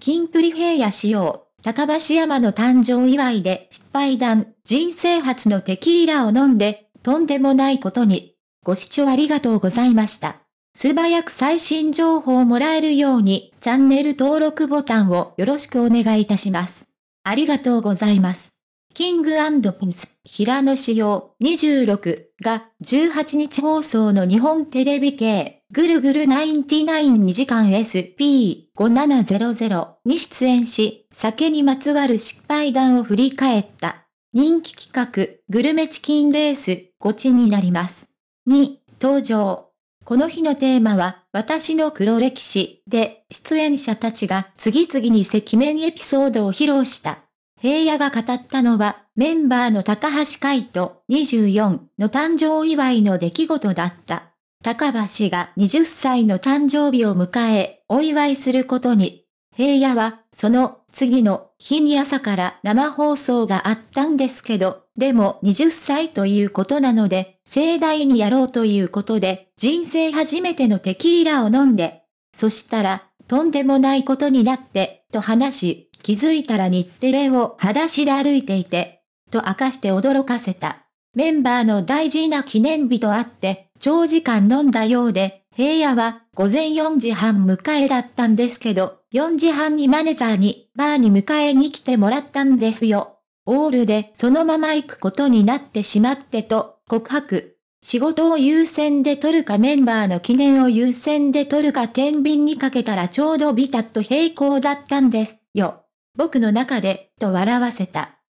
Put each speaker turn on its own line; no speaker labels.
キンプリ平野仕様、高橋山の誕生祝いで失敗談、人生初のテキーラを飲んで、とんでもないことに。ご視聴ありがとうございました。素早く最新情報をもらえるように、チャンネル登録ボタンをよろしくお願いいたします。ありがとうございます。キングピンス、平野仕様26が18日放送の日本テレビ系ぐるぐる992時間 SP5700 に出演し、酒にまつわる失敗談を振り返った。人気企画、グルメチキンレース、ごちになります。2、登場。この日のテーマは、私の黒歴史で、出演者たちが次々に赤面エピソードを披露した。平野が語ったのは、メンバーの高橋海人24の誕生祝いの出来事だった。高橋が20歳の誕生日を迎え、お祝いすることに。平野は、その次の日に朝から生放送があったんですけど、でも20歳ということなので、盛大にやろうということで、人生初めてのテキーラを飲んで、そしたら、とんでもないことになって、と話し、気づいたら日テレを裸足で歩いていて、と明かして驚かせた。メンバーの大事な記念日とあって、長時間飲んだようで、平野は午前4時半迎えだったんですけど、4時半にマネジャーにバーに迎えに来てもらったんですよ。オールでそのまま行くことになってしまってと告白。仕事を優先で取るかメンバーの記念を優先で取るか天秤にかけたらちょうどビタッと平行だったんですよ。僕の中で、と笑わせた。